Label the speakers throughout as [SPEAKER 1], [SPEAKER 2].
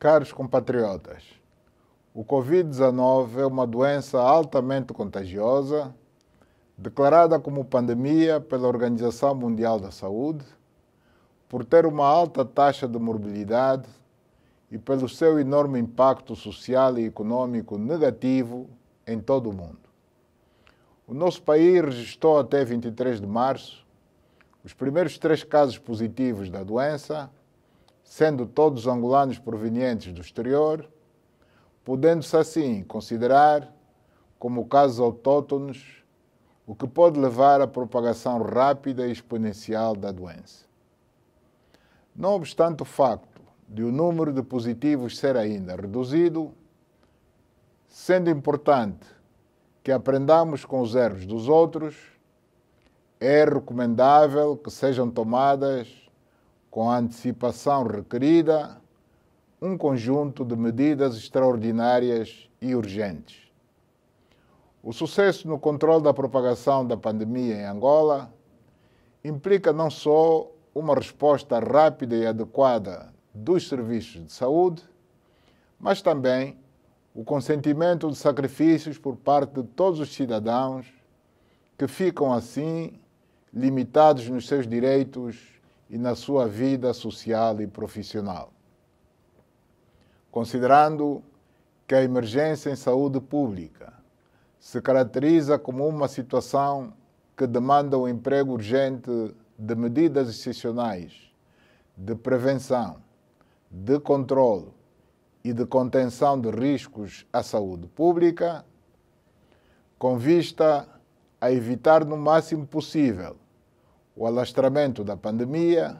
[SPEAKER 1] Caros compatriotas, o Covid-19 é uma doença altamente contagiosa, declarada como pandemia pela Organização Mundial da Saúde, por ter uma alta taxa de morbilidade e pelo seu enorme impacto social e econômico negativo em todo o mundo. O nosso país registrou até 23 de março os primeiros três casos positivos da doença sendo todos angolanos provenientes do exterior, podendo-se assim considerar como casos autóctonos, o que pode levar à propagação rápida e exponencial da doença. Não obstante o facto de o número de positivos ser ainda reduzido, sendo importante que aprendamos com os erros dos outros, é recomendável que sejam tomadas com a antecipação requerida, um conjunto de medidas extraordinárias e urgentes. O sucesso no controle da propagação da pandemia em Angola implica não só uma resposta rápida e adequada dos serviços de saúde, mas também o consentimento de sacrifícios por parte de todos os cidadãos que ficam assim limitados nos seus direitos e na sua vida social e profissional. Considerando que a emergência em saúde pública se caracteriza como uma situação que demanda o um emprego urgente de medidas excepcionais de prevenção, de controle e de contenção de riscos à saúde pública, com vista a evitar no máximo possível o alastramento da pandemia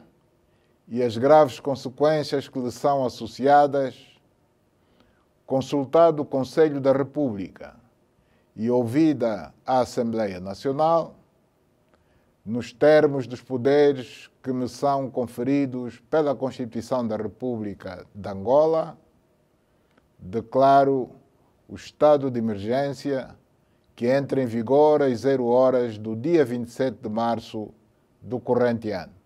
[SPEAKER 1] e as graves consequências que lhe são associadas, consultado o Conselho da República e ouvida a Assembleia Nacional, nos termos dos poderes que me são conferidos pela Constituição da República de Angola, declaro o estado de emergência que entra em vigor às 0 horas do dia 27 de março do corrente ano.